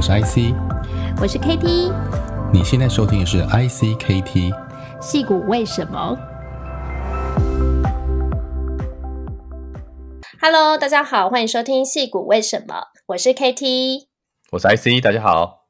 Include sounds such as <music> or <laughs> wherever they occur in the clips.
我是 IC，我是 KT，你现在收听的是 ICKT。戏股为什么？Hello，大家好，欢迎收听戏股为什么？我是 KT，我是 IC，大家好。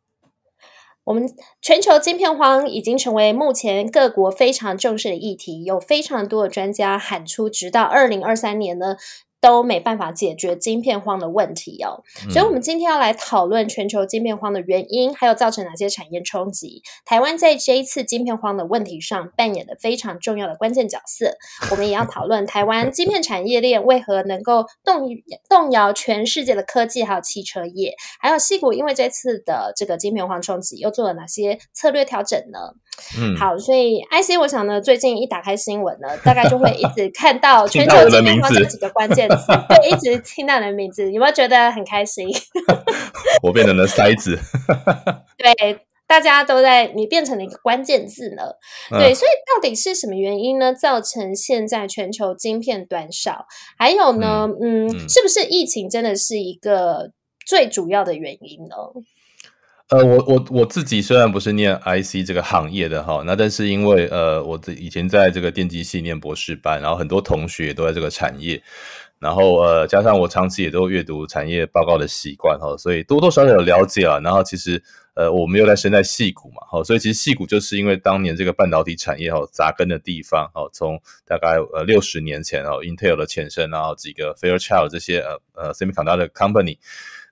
我们全球晶片荒已经成为目前各国非常重视的议题，有非常多的专家喊出，直到二零二三年呢，都没办法解决晶片荒的问题哦，所以，我们今天要来讨论全球晶片荒的原因，还有造成哪些产业冲击？台湾在这一次晶片荒的问题上扮演了非常重要的关键角色。我们也要讨论台湾晶片产业链为何能够动动摇全世界的科技，还有汽车业，还有系股，因为这次的这个晶片荒冲击又做了哪些策略调整呢？嗯，好，所以 IC，我想呢，最近一打开新闻呢，大概就会一直看到 <laughs> 全球晶片荒这几个关键。对，一直听到你的名字，有没有觉得很开心？<laughs> 我变成了筛子。<laughs> 对，大家都在，你变成了一个关键字呢。对，所以到底是什么原因呢？造成现在全球晶片短少，还有呢，嗯，是不是疫情真的是一个最主要的原因呢？呃，我我我自己虽然不是念 IC 这个行业的哈，那但是因为呃，我以前在这个电机系念博士班，然后很多同学都在这个产业。然后呃，加上我长期也都阅读产业报告的习惯哈，所以多多少少有了解了。然后其实呃，我们又在身在戏谷嘛，哈，所以其实戏谷就是因为当年这个半导体产业哦扎根的地方哦，从大概呃六十年前哦，Intel 的前身，然后几个 Fairchild 这些呃呃 semiconductor company，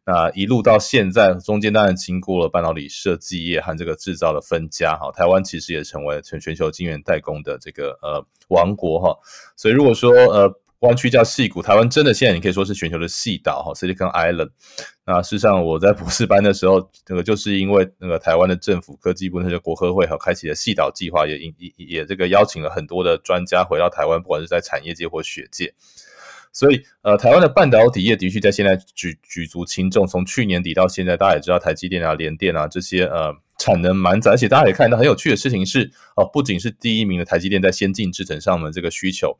那一路到现在，中间当然经过了半导体设计业和这个制造的分家，哈，台湾其实也成为全全球晶圆代工的这个呃王国哈，所以如果说呃。湾区叫细谷，台湾真的现在你可以说是全球的细岛哈，Silicon Island。那事实上，我在博士班的时候，那个就是因为那个台湾的政府科技部那些国科会，和开启了细岛计划，也也也这个邀请了很多的专家回到台湾，不管是在产业界或学界。所以，呃，台湾的半导体业的确在现在举举足轻重。从去年底到现在，大家也知道台积电啊、联电啊这些呃产能满载，而且大家也看到很有趣的事情是，哦，不仅是第一名的台积电在先进制程上的这个需求。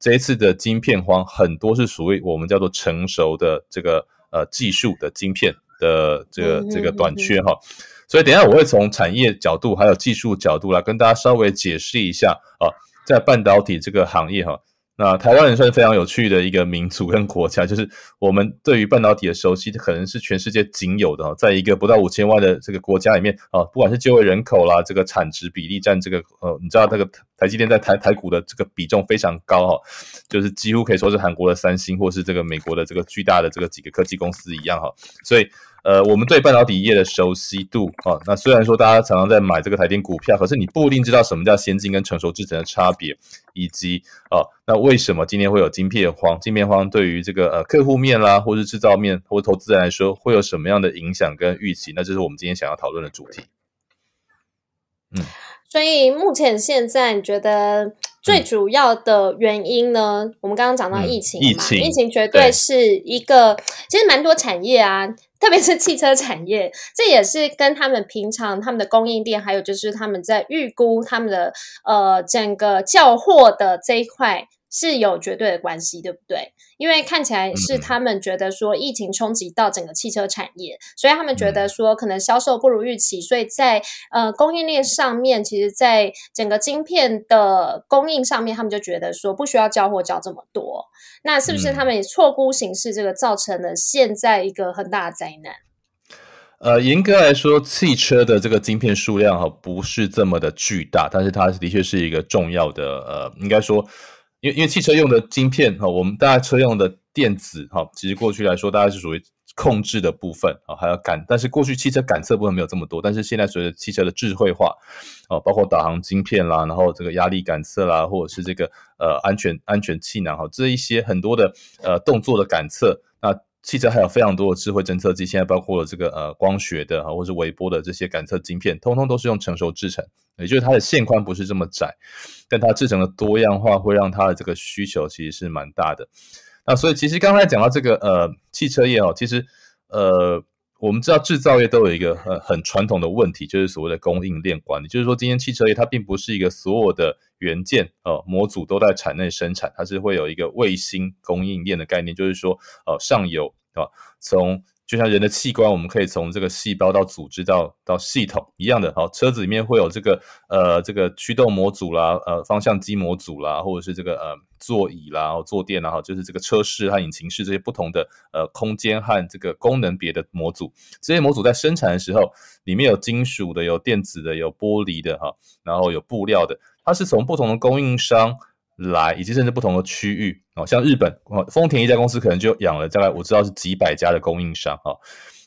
这一次的晶片荒，很多是属于我们叫做成熟的这个呃技术的晶片的这个这个短缺哈，所以等下我会从产业角度还有技术角度来跟大家稍微解释一下啊，在半导体这个行业哈。那台湾人算是非常有趣的一个民族跟国家，就是我们对于半导体的熟悉，可能是全世界仅有的哦。在一个不到五千万的这个国家里面啊，不管是就业人口啦，这个产值比例占这个呃，你知道这个台积电在台台股的这个比重非常高哦，就是几乎可以说是韩国的三星或是这个美国的这个巨大的这个几个科技公司一样哈，所以。呃，我们对半导体业的熟悉度啊，那虽然说大家常常在买这个台电股票，可是你不一定知道什么叫先进跟成熟制程的差别，以及啊，那为什么今天会有晶片荒？晶片荒对于这个呃客户面啦，或是制造面，或投资人来说，会有什么样的影响跟预期？那就是我们今天想要讨论的主题。嗯，所以目前现在，你觉得最主要的原因呢？我们刚刚讲到疫情，疫情，疫情绝对是一个，其实蛮多产业啊。特别是汽车产业，这也是跟他们平常他们的供应链，还有就是他们在预估他们的呃整个交货的这一块。是有绝对的关系，对不对？因为看起来是他们觉得说疫情冲击到整个汽车产业，所以他们觉得说可能销售不如预期，所以在呃供应链上面，其实，在整个晶片的供应上面，他们就觉得说不需要交货交这么多。那是不是他们错估形势，这个造成了现在一个很大的灾难？呃，严格来说，汽车的这个晶片数量哈不是这么的巨大，但是它的确是一个重要的呃，应该说。因为因为汽车用的晶片哈，我们大家车用的电子哈，其实过去来说，大家是属于控制的部分啊，还要感。但是过去汽车感测部分没有这么多，但是现在随着汽车的智慧化，哦，包括导航晶片啦，然后这个压力感测啦，或者是这个呃安全安全气囊哈，这一些很多的呃动作的感测那汽车还有非常多的智慧侦测机，现在包括这个呃光学的啊，或是微波的这些感测晶片，通通都是用成熟制成，也就是它的线宽不是这么窄，但它制成的多样化会让它的这个需求其实是蛮大的。那所以其实刚才讲到这个呃汽车业哦，其实呃我们知道制造业都有一个很很传统的问题，就是所谓的供应链管理，就是说今天汽车业它并不是一个所有的元件呃模组都在产内生产，它是会有一个卫星供应链的概念，就是说呃上游啊，从就像人的器官，我们可以从这个细胞到组织到到系统一样的。好，车子里面会有这个呃这个驱动模组啦，呃方向机模组啦，或者是这个呃座椅啦，然后坐垫啦。哈，就是这个车室和引擎室这些不同的呃空间和这个功能别的模组。这些模组在生产的时候，里面有金属的，有电子的，有玻璃的哈，然后有布料的，它是从不同的供应商。来，以及甚至不同的区域哦，像日本哦，丰田一家公司可能就养了大概我知道是几百家的供应商啊，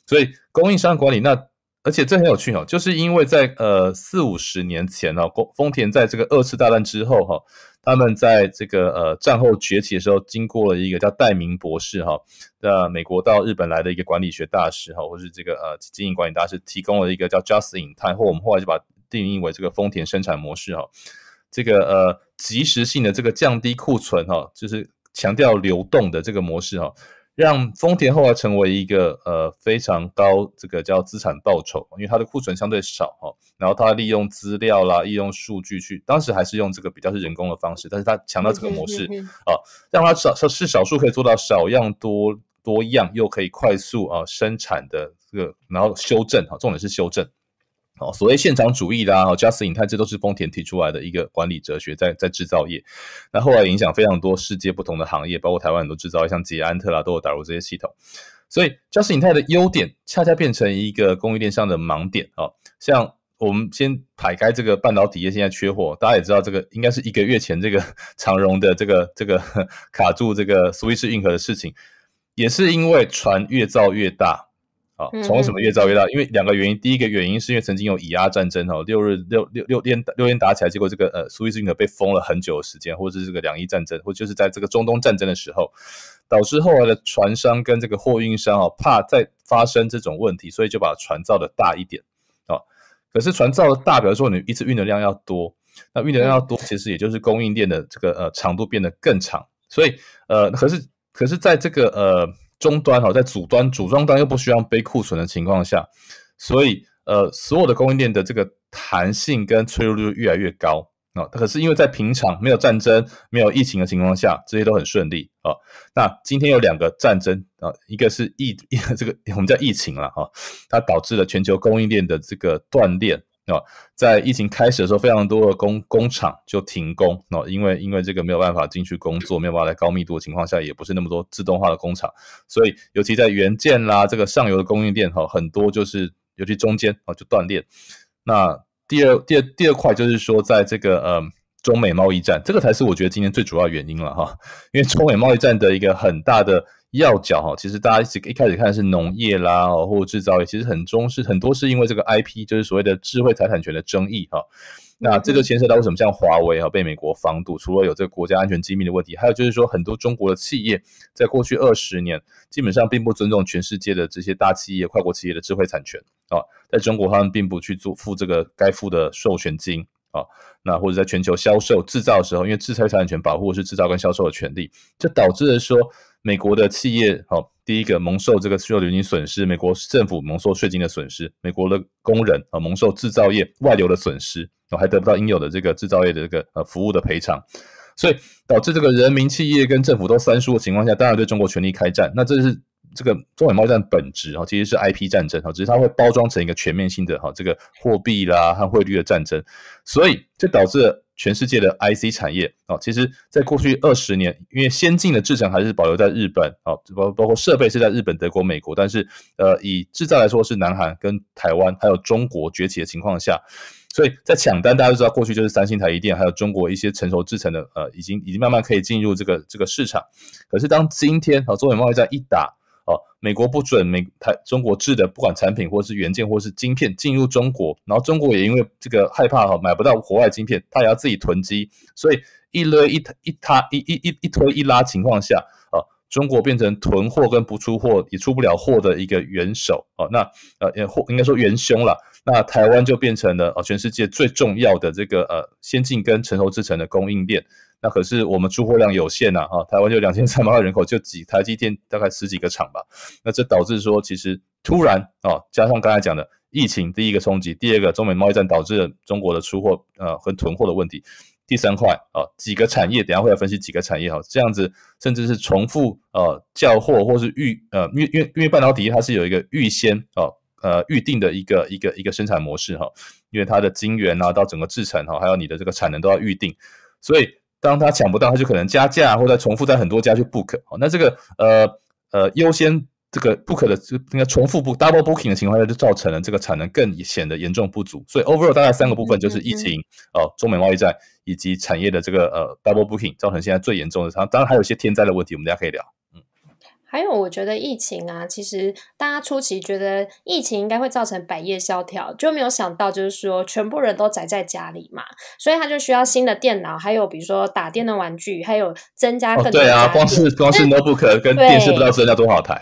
所以供应商管理那，而且这很有趣哦，就是因为在呃四五十年前呢，丰田在这个二次大战之后哈，他们在这个呃战后崛起的时候，经过了一个叫戴明博士哈，那美国到日本来的一个管理学大师哈，或是这个呃经营管理大师，提供了一个叫 Just In Time，或我们后来就把定义为这个丰田生产模式哈。这个呃，及时性的这个降低库存哈，就是强调流动的这个模式哈，让丰田后来成为一个呃非常高这个叫资产报酬，因为它的库存相对少哈，然后它利用资料啦，利用数据去，当时还是用这个比较是人工的方式，但是它强调这个模式啊，让它少少是少数可以做到少样多多样，又可以快速啊生产的这个，然后修正哈，重点是修正。哦，所谓现场主义啦，哦，Just In Time，这都是丰田提出来的一个管理哲学，在在制造业。那后来影响非常多世界不同的行业，包括台湾很多制造业，像捷安特啦，都有导入这些系统。所以，Just In Time 的优点，恰恰变成一个供应链上的盲点啊。像我们先排开这个半导体业现在缺货，大家也知道，这个应该是一个月前这个 <laughs> 长荣的这个这个卡住这个 Switch 硬核的事情，也是因为船越造越大。从什么越造越大？因为两个原因，第一个原因是因为曾经有乙亚战争哦，六日六六六天六天打起来，结果这个呃苏伊士运河被封了很久时间，或者是这个两伊战争，或就是在这个中东战争的时候，导致后来的船商跟这个货运商哦，怕再发生这种问题，所以就把船造的大一点啊。可是船造的大，比如说你一次运的量要多，那运的量要多，其实也就是供应链的这个呃长度变得更长，所以呃可是可是在这个呃。终端哈在主端组装端又不需要背库存的情况下，所以呃所有的供应链的这个弹性跟脆弱率越来越高啊。可是因为在平常没有战争、没有疫情的情况下，这些都很顺利啊。那今天有两个战争啊，一个是疫 <laughs> 这个我们叫疫情了哈，它导致了全球供应链的这个断裂。啊，在疫情开始的时候，非常多的工工厂就停工，哦，因为因为这个没有办法进去工作，没有办法在高密度的情况下，也不是那么多自动化的工厂，所以尤其在元件啦，这个上游的供应链哈，很多就是尤其中间啊就断裂。那第二第二第二块就是说，在这个呃中美贸易战，这个才是我觉得今天最主要原因了哈，因为中美贸易战的一个很大的。要角哈，其实大家一一开始看的是农业啦，或制造业，其实很中是很多是因为这个 I P，就是所谓的智慧财产权的争议哈。那这就牵涉到为什么像华为哈被美国防堵，除了有这个国家安全机密的问题，还有就是说很多中国的企业在过去二十年基本上并不尊重全世界的这些大企业、跨国企业的智慧产权啊，在中国他们并不去做付这个该付的授权金啊，那或者在全球销售制造的时候，因为制裁产权保护是制造跟销售的权利，这导致的说。美国的企业哦，第一个蒙受这个税收流金损失；美国政府蒙受税金的损失；美国的工人啊蒙受制造业外流的损失，哦，还得不到应有的这个制造业的这个呃服务的赔偿，所以导致这个人民、企业跟政府都三输的情况下，当然对中国全力开战。那这是这个中美贸易战本质哈，其实是 IP 战争哈，只是它会包装成一个全面性的哈这个货币啦和汇率的战争，所以这导致。全世界的 IC 产业啊，其实在过去二十年，因为先进的制程还是保留在日本啊，包包括设备是在日本、德国、美国，但是呃，以制造来说是南韩跟台湾还有中国崛起的情况下，所以在抢单大家都知道，过去就是三星、台积电还有中国一些成熟制程的呃，已经已经慢慢可以进入这个这个市场。可是当今天啊，中美贸易战一打。美国不准美台中国制的不管产品或是原件或是晶片进入中国，然后中国也因为这个害怕哈买不到国外晶片，他也要自己囤积，所以一勒一一它一一一一推一拉情况下啊，中国变成囤货跟不出货也出不了货的一个元首啊，那呃也或应该说元凶了，那台湾就变成了呃全世界最重要的这个呃先进跟成熟之城的供应链。那可是我们出货量有限呐，啊，台湾就两千三百万人口，就几台积电大概十几个厂吧。那这导致说，其实突然哦，加上刚才讲的疫情第一个冲击，第二个中美贸易战导致了中国的出货呃和囤货的问题，第三块啊几个产业，等下会来分析几个产业哈。这样子甚至是重复呃叫货，或是预呃，因为因为因为半导体它是有一个预先哦呃预定的一个一个一个生产模式哈，因为它的晶圆啊到整个制程哈，还有你的这个产能都要预定，所以。当他抢不到，他就可能加价，或者重复在很多家去 book 好，那这个呃呃优先这个 book 的这该重复 book double booking 的情况下，就造成了这个产能更显得严重不足。所以 overall 大概三个部分就是疫情哦、中美贸易战以及产业的这个呃 double booking 造成现在最严重的。当然还有一些天灾的问题，我们大家可以聊。还有，我觉得疫情啊，其实大家初期觉得疫情应该会造成百业萧条，就没有想到就是说全部人都宅在家里嘛，所以他就需要新的电脑，还有比如说打电的玩具，还有增加更多对啊，光是光是 notebook <laughs> 跟电视，不知道增加多少台。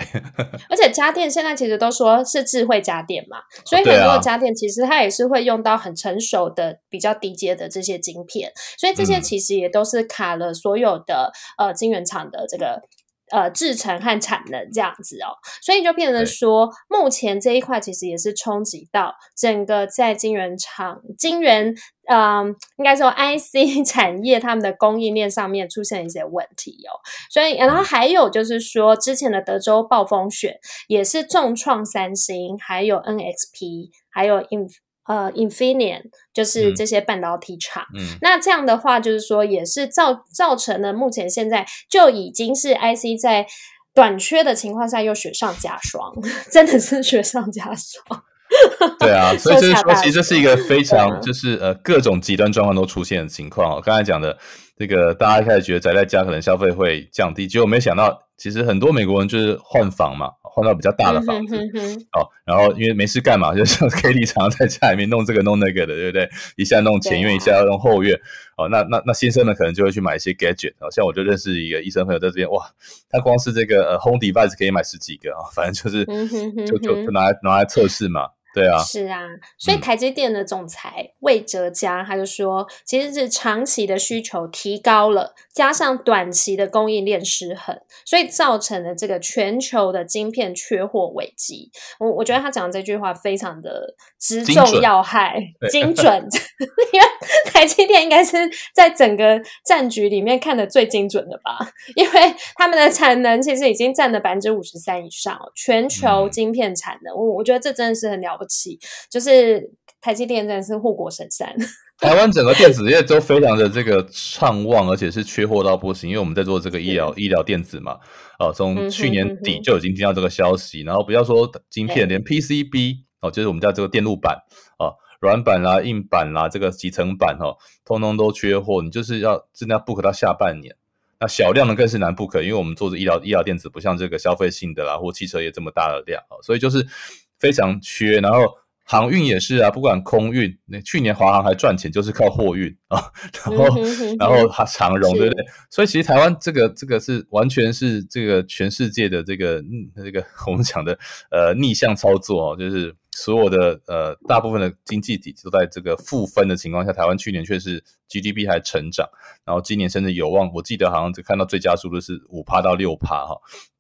而且家电现在其实都说是智慧家电嘛，所以很多家电其实它也是会用到很成熟的比较低阶的这些晶片，所以这些其实也都是卡了所有的呃晶圆厂的这个。呃，制成和产能这样子哦，所以就变得说，目前这一块其实也是冲击到整个在晶圆厂、晶圆，嗯，应该说 IC <laughs> 产业他们的供应链上面出现一些问题哦。所以，然后还有就是说，之前的德州暴风雪也是重创三星，还有 NXP，还有 Inf。呃，Infinion 就是这些半导体厂。嗯，那这样的话，就是说也是造造成了目前现在就已经是 IC 在短缺的情况下又雪上加霜，<laughs> 真的是雪上加霜。<laughs> 对啊，所以就是说，其实这是一个非常就是呃各种极端状况都出现的情况。我刚才讲的这个，大家一开始觉得宅在家可能消费会降低，结果没想到其实很多美国人就是换房嘛。换到比较大的房子，哦，然后因为没事干嘛，就像 k i t 常在家里面弄这个弄那个的，对不对？一下弄前院，一下弄后院，哦，那那那先生呢，可能就会去买一些 gadget，哦，像我就认识一个医生朋友，在这边，哇，他光是这个呃 home device 可以买十几个啊，反正就是就就就拿来拿来测试嘛。对啊，是啊，所以台积电的总裁魏哲嘉他就说，其实是长期的需求提高了，加上短期的供应链失衡，所以造成了这个全球的晶片缺货危机。我我觉得他讲这句话非常的直中要害，精准，<laughs> 因为台积电应该是在整个战局里面看的最精准的吧，因为他们的产能其实已经占了百分之五十三以上，全球晶片产能，我我觉得这真的是很了不。就是台积电真的是护国神山。<laughs> 台湾整个电子业都非常的这个畅旺，而且是缺货到不行。因为我们在做这个医疗医疗电子嘛，哦，从去年底就已经听到这个消息，然后不要说晶片，连 PCB 哦，就是我们家这个电路板啊，软板啦、硬板啦，这个集成板哦，通通都缺货。你就是要真的要 book 到下半年，那小量的更是难 book，因为我们做的医疗医疗电子不像这个消费性的啦或汽车业这么大的量啊，所以就是。非常缺，然后航运也是啊，不管空运，那去年华航还赚钱，就是靠货运啊，然后然后它长荣对不对？所以其实台湾这个这个是完全是这个全世界的这个这个我们讲的呃逆向操作哦，就是所有的呃大部分的经济体都在这个负分的情况下，台湾去年却是 GDP 还成长，然后今年甚至有望，我记得好像只看到最佳速度是五趴到六趴哈。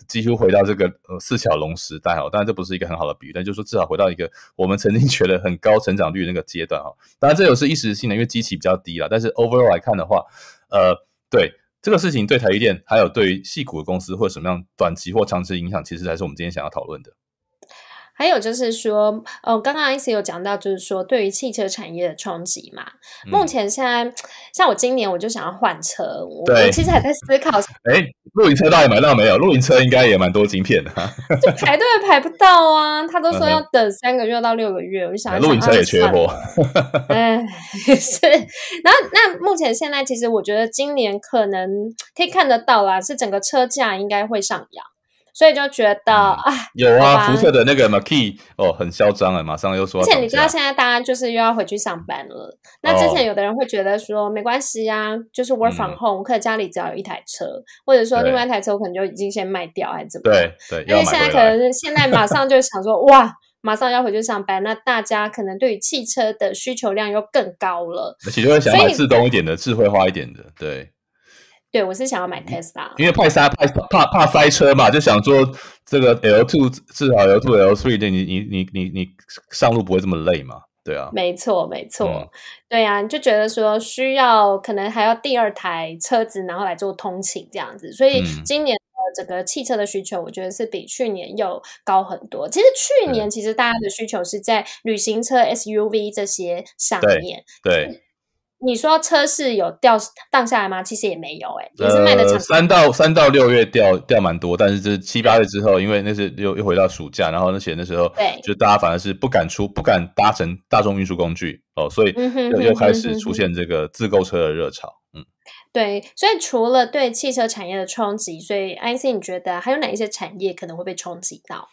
几乎回到这个呃四小龙时代哦，当然这不是一个很好的比喻，但就是说至少回到一个我们曾经觉得很高成长率那个阶段哈。当然这又是一时性的，因为机器比较低了。但是 overall 来看的话，呃，对这个事情对台积电还有对于细股的公司或者什么样短期或长期影响，其实才是我们今天想要讨论的。还有就是说，呃，刚刚一直有讲到，就是说对于汽车产业的冲击嘛。目前现在，像我今年我就想要换车，我其实还在思考。哎，露营车到底买到没有？露营车应该也蛮多晶片的。<laughs> 就排队排不到啊，他都说要等三个月到六个月，我就想露营车也缺货。哎，<laughs> 是。然后那目前现在，其实我觉得今年可能可以看得到啦，是整个车价应该会上扬。所以就觉得啊，有啊，福特的那个 Mackey 哦，很嚣张啊，马上又说。而且你知道，现在大家就是又要回去上班了。那之前有的人会觉得说没关系啊，就是 Work from home，可能家里只要有一台车，或者说另外一台车，我可能就已经先卖掉，还是怎么？对对。因为现在可能现在马上就想说哇，马上要回去上班，那大家可能对于汽车的需求量又更高了。而且就会想买自动一点的、智慧化一点的，对。对，我是想要买 Tesla，因为派沙怕怕怕塞车嘛，就想做这个 L two 至少 L two L three，你你你你你上路不会这么累嘛？对啊，没错没错，对啊，就觉得说需要可能还要第二台车子，然后来做通勤这样子。所以今年的整个汽车的需求，我觉得是比去年又高很多。其实去年其实大家的需求是在旅行车 S U V 这些上面。对。你说车市有掉荡下来吗？其实也没有，哎，呃，三到三到六月掉掉蛮多，但是这七八月之后，因为那是又又回到暑假，然后那些那时候，对，就大家反而是不敢出，不敢搭乘大众运输工具哦，所以又又开始出现这个自购车的热潮，嗯，对，所以除了对汽车产业的冲击，所以安心，你觉得还有哪一些产业可能会被冲击到？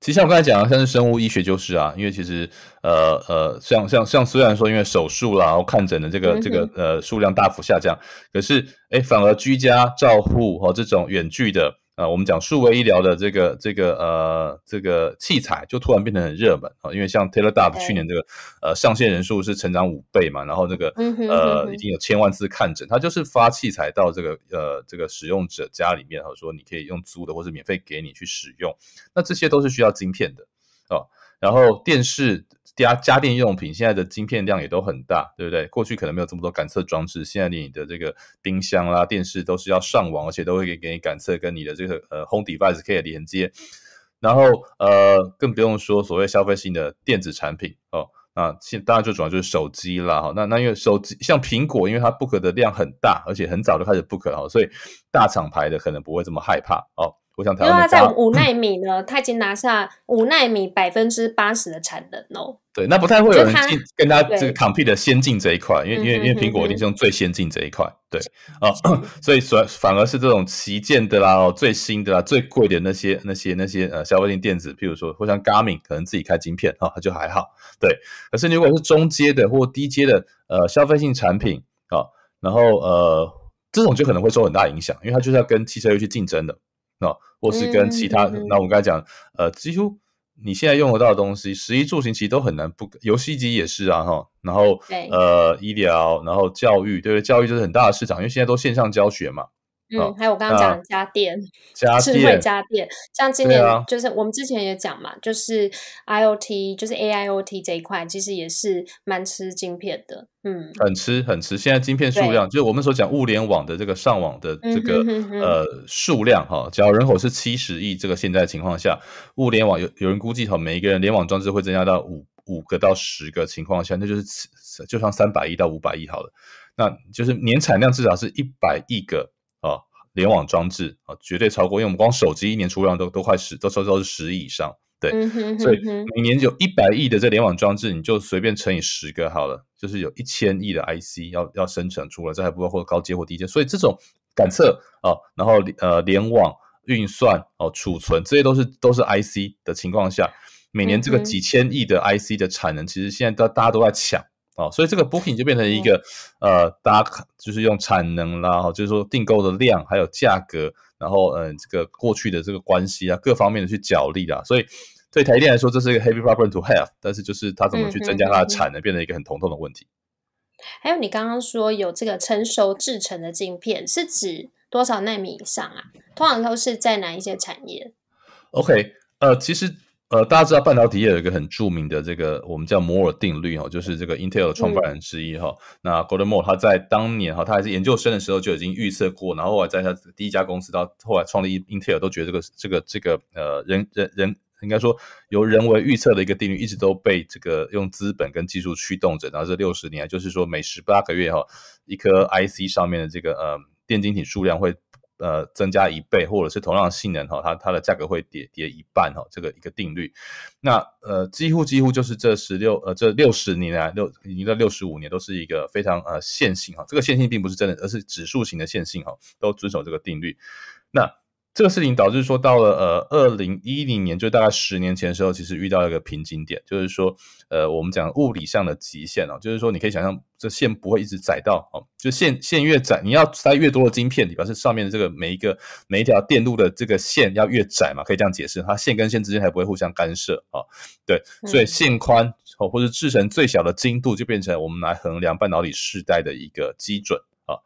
其实像我刚才讲的，像是生物医学就是啊，因为其实呃呃，像像像虽然说因为手术啦，然后看诊的这个这个呃数量大幅下降，可是哎，反而居家照护和这种远距的。啊，我们讲数位医疗的这个这个呃这个器材，就突然变得很热门啊，因为像 Taylor Dub 去年这个呃上线人数是成长五倍嘛，然后这个呃已经有千万次看诊，他就是发器材到这个呃这个使用者家里面，或者说你可以用租的或者免费给你去使用，那这些都是需要晶片的啊，然后电视。家家电用品现在的晶片量也都很大，对不对？过去可能没有这么多感测装置，现在你的这个冰箱啦、电视都是要上网，而且都会给给你感测，跟你的这个呃 home device 可以连接。然后呃，更不用说所谓消费性的电子产品哦，那现当然最主要就是手机啦，哈，那那因为手机像苹果，因为它 book 的量很大，而且很早就开始 book 哦，所以大厂牌的可能不会这么害怕，哦。因为他在五纳米呢，他已经拿下五纳米百分之八十的产能哦。对，那不太会有人进跟他这个 compete 的先进这一块，因为因为因为苹果一定是用最先进这一块，对啊，所以反反而是这种旗舰的啦、最新的啦、最贵的那些那些那些呃消费性电子，譬如说或像 Garmin 可能自己开晶片啊，它就还好。对，可是如果是中阶的或低阶的呃消费性产品啊，然后呃这种就可能会受很大影响，因为它就是要跟汽车去竞争的。那或是跟其他，那我们刚才讲，呃，几乎你现在用得到的东西，十一住行其实都很难不，游戏机也是啊，哈，然后呃，医疗，然后教育，对不对？教育就是很大的市场，因为现在都线上教学嘛。嗯，还有我刚刚讲的家电，智慧家电，像今年就是我们之前也讲嘛，就是 IOT，就是 AIOT 这一块，其实也是蛮吃晶片的。嗯，很吃很吃。现在晶片数量，就是我们所讲物联网的这个上网的这个呃数量哈，假如人口是七十亿，这个现在情况下，物联网有有人估计哈，每一个人联网装置会增加到五五个到十个情况下，那就是就算三百亿到五百亿好了，那就是年产量至少是一百亿个。啊，联网装置啊，绝对超过，因为我们光手机一年出量都都快十，都都都是十亿以上，对，所以每年有一百亿的这联网装置，你就随便乘以十个好了，就是有一千亿的 IC 要要生成出来，这还不包括高阶或低阶，所以这种感测啊，然后呃联网运算哦，储存这些都是都是 IC 的情况下，每年这个几千亿的 IC 的产能，其实现在都大家都在抢。哦，所以这个 booking 就变成一个，呃，打卡就是用产能啦，哦，就是说订购的量，还有价格，然后，呃，这个过去的这个关系啊，各方面的去角力啦。所以对台电来说，这是一个 heavy problem to have，但是就是它怎么去增加它的产能，变成一个很头痛的问题。还有你刚刚说有这个成熟制成的晶片，是指多少纳米以上啊？通常都是在哪一些产业？OK，呃，其实。呃，大家知道半导体业有一个很著名的这个我们叫摩尔定律哈，就是这个 Intel 的创办人之一哈，那 Gordon Moore 他在当年哈，他还是研究生的时候就已经预测过，然后后来在他第一家公司到后来创立 Intel 都觉得这个这个这个呃人人人应该说由人为预测的一个定律，一直都被这个用资本跟技术驱动着，然后这六十年就是说每十八个月哈，一颗 IC 上面的这个呃电晶体数量会。呃，增加一倍，或者是同样的性能哈，它它的价格会跌跌一半哈，这个一个定律。那呃，几乎几乎就是这十六呃这六十年来六，已经到六十五年都是一个非常呃线性哈，这个线性并不是真的，而是指数型的线性哈，都遵守这个定律。那。这个事情导致说到了呃，二零一零年，就大概十年前的时候，其实遇到一个瓶颈点，就是说，呃，我们讲物理上的极限哦，就是说，你可以想象，这线不会一直窄到哦，就线线越窄，你要塞越多的晶片，你要是上面的这个每一个每一条电路的这个线要越窄嘛，可以这样解释，它线跟线之间才不会互相干涉啊，对，所以线宽哦，或者制成最小的精度，就变成我们来衡量半导体时代的一个基准啊。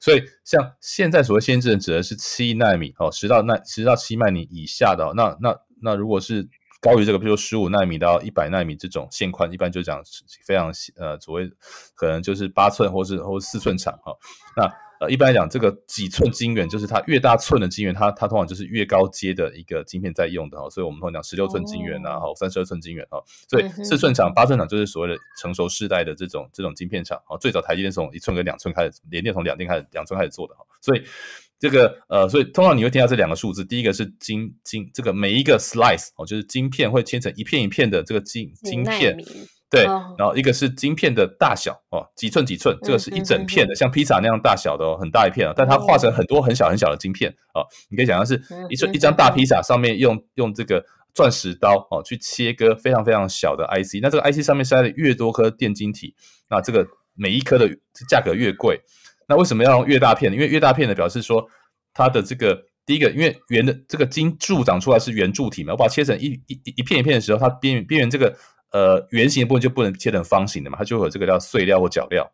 所以，像现在所谓先进制指的是七纳米哦，十到那十到七纳米以下的，那那那如果是高于这个，比如说十五纳米到一百纳米这种线宽，一般就讲非常呃所谓可能就是八寸或是或四寸长哈，那。呃，一般来讲，这个几寸晶圆就是它越大寸的晶圆，它它通常就是越高阶的一个晶片在用的哈。所以我们通常讲十六寸晶圆啊，哈，三十二寸晶圆啊。所以四寸厂、八寸厂就是所谓的成熟世代的这种这种晶片厂啊。最早台积电从一寸跟两寸开始，连电从两电开始，两寸开始做的哈。所以这个呃，所以通常你会听到这两个数字，第一个是晶晶这个每一个 slice 哦，就是晶片会切成一片一片的这个晶晶片。对，然后一个是晶片的大小哦，几寸几寸，这个是一整片的，像披萨那样大小的哦，很大一片啊。但它化成很多很小很小的晶片哦，你可以想象是一寸一张大披萨上面用用这个钻石刀哦去切割非常非常小的 IC。那这个 IC 上面塞的越多颗电晶体，那这个每一颗的价格越贵。那为什么要用越大片因为越大片的表示说它的这个第一个，因为圆的这个晶柱长出来是圆柱体嘛，我把它切成一一一片一片的时候，它边边缘这个。呃，圆形的部分就不能切成方形的嘛？它就有这个叫碎料或角料，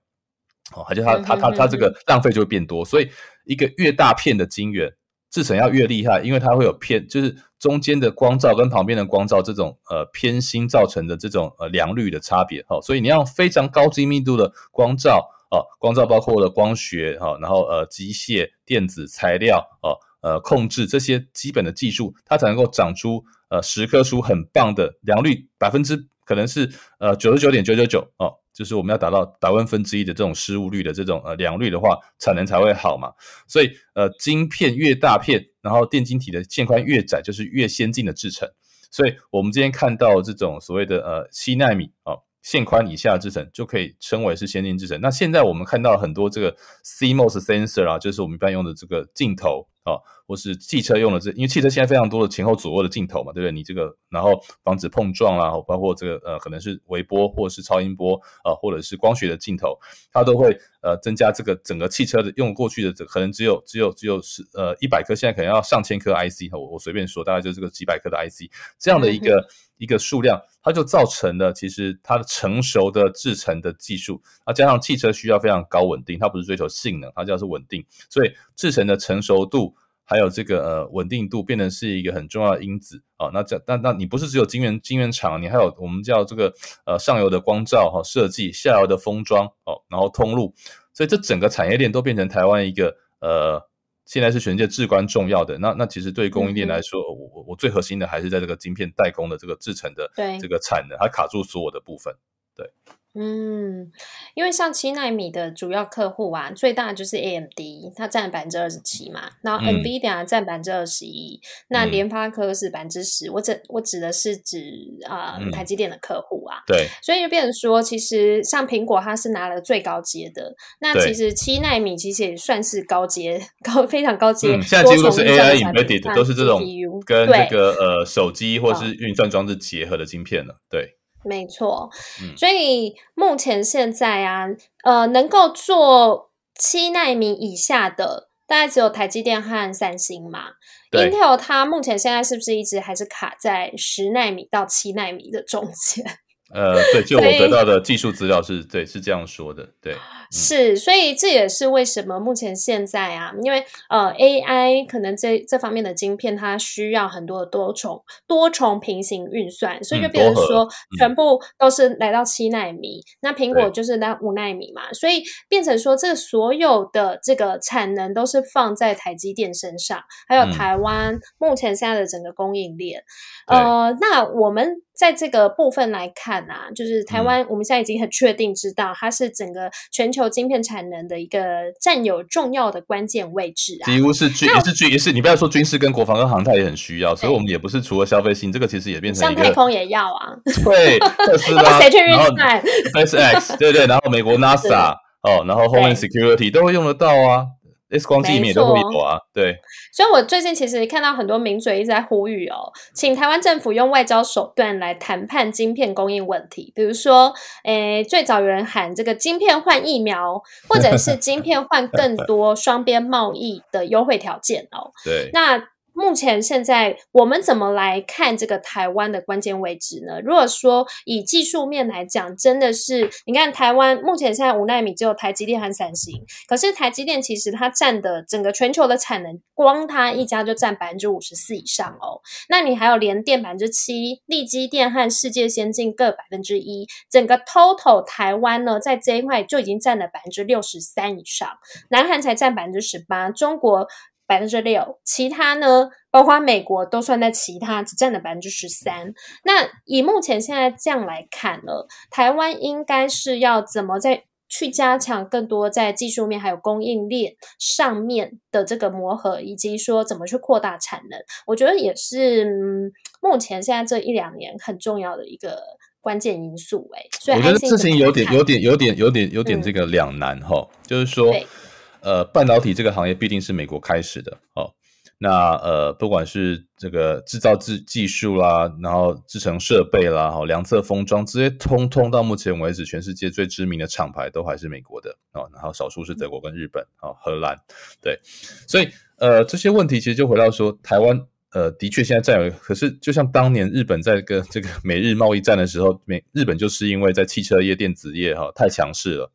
哦，而且它它它它这个浪费就会变多。所以一个越大片的晶圆，制成要越厉害，因为它会有偏，就是中间的光照跟旁边的光照这种呃偏心造成的这种呃良率的差别。哦，所以你要非常高精密度的光照啊，光照包括的光学哈，然后呃机械、电子、材料啊，呃控制这些基本的技术，它才能够长出呃十棵树很棒的良率百分之。可能是呃九十九点九九九哦，就是我们要达到百万分之一的这种失误率的这种呃良率的话，产能才会好嘛。所以呃，晶片越大片，然后电晶体的线宽越窄，就是越先进的制程。所以我们今天看到这种所谓的呃七纳米哦线宽以下制程，就可以称为是先进制程。那现在我们看到很多这个 CMOS sensor 啊，就是我们一般用的这个镜头。啊，或是汽车用的这，因为汽车现在非常多的前后、左、右的镜头嘛，对不对？你这个，然后防止碰撞啊，包括这个呃，可能是微波或者是超音波，啊，或者是光学的镜头，它都会呃增加这个整个汽车的用过去的，可能只有只有只有是呃一百颗，现在可能要上千颗 IC。我我随便说，大概就是这个几百颗的 IC，这样的一个一个数量，它就造成了其实它的成熟的制成的技术，那加上汽车需要非常高稳定，它不是追求性能，它就要是稳定，所以制成的成熟度。还有这个呃稳定度变成是一个很重要的因子啊，那这那那你不是只有晶圆晶圆厂，你还有我们叫这个呃上游的光照哈设计，下游的封装哦，然后通路，所以这整个产业链都变成台湾一个呃现在是全世界至关重要的。那那其实对供应链来说，我我我最核心的还是在这个晶片代工的这个制成的这个产能，它卡住所有的部分。对，嗯，因为像七纳米的主要客户啊，最大就是 AMD，它占百分之二十七嘛，然后 NVIDIA 占百分之二十一，那联发科是百分之十。我指我指的是指啊，台积电的客户啊，对，所以就变成说，其实像苹果它是拿了最高阶的，那其实七纳米其实也算是高阶、高非常高级。现在几乎是 AI embedded 都是这种跟这个呃手机或是运算装置结合的晶片了，对。没错，所以目前现在啊，呃，能够做七纳米以下的，大概只有台积电和三星嘛。Intel 它目前现在是不是一直还是卡在十纳米到七纳米的中间？呃，对，就我得到的技术资料是对，是这样说的，对，是，所以这也是为什么目前现在啊，因为呃，AI 可能这这方面的晶片它需要很多的多重多重平行运算，所以就变成说全部都是来到七纳米，那苹果就是那五纳米嘛，所以变成说这所有的这个产能都是放在台积电身上，还有台湾目前现在的整个供应链，呃，那我们。在这个部分来看啊，就是台湾，我们现在已经很确定知道，它是整个全球晶片产能的一个占有重要的关键位置啊。几乎是军也是军也是，你不要说军事跟国防跟航太也很需要，所以我们也不是除了消费性，这个其实也变成像太空也要啊，<laughs> 对，那是吧？然后，Face，X，对对，然后美国 <laughs> NASA，哦，然后后面 security 都会用得到啊。这光晶圆也不比多啊，对。所以，我最近其实看到很多名嘴一直在呼吁哦，请台湾政府用外交手段来谈判晶片供应问题，比如说，诶，最早有人喊这个晶片换疫苗，或者是晶片换更多双边贸易的优惠条件哦。<laughs> 对。那。目前现在我们怎么来看这个台湾的关键位置呢？如果说以技术面来讲，真的是你看台湾目前现在五纳米只有台积电和三星，可是台积电其实它占的整个全球的产能，光它一家就占百分之五十四以上哦。那你还有联电百分之七，力积电和世界先进各百分之一，整个 total 台湾呢，在这一块就已经占了百分之六十三以上，南韩才占百分之十八，中国。百分之六，其他呢？包括美国都算在其他，只占了百分之十三。那以目前现在这样来看呢，台湾应该是要怎么在去加强更多在技术面还有供应链上面的这个磨合，以及说怎么去扩大产能？我觉得也是目前现在这一两年很重要的一个关键因素。哎，所以我觉得事情有点、有点、有点、有点、有点这个两难哈，就是说。呃，半导体这个行业必定是美国开始的哦。那呃，不管是这个制造技技术啦，然后制成设备啦，哈，两侧封装这些，通通到目前为止，全世界最知名的厂牌都还是美国的哦。然后少数是德国跟日本哦，荷兰对。所以呃，这些问题其实就回到说，台湾呃，的确现在占有，可是就像当年日本在跟 <laughs> 这个美日贸易战的时候，美日本就是因为在汽车业、电子业哈太强势了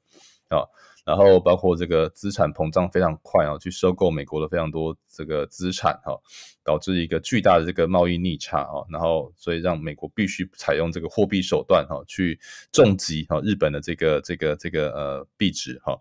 啊。然后包括这个资产膨胀非常快啊，去收购美国的非常多这个资产哈，导致一个巨大的这个贸易逆差啊，然后所以让美国必须采用这个货币手段哈，去重击哈日本的这个这个这个呃币值哈，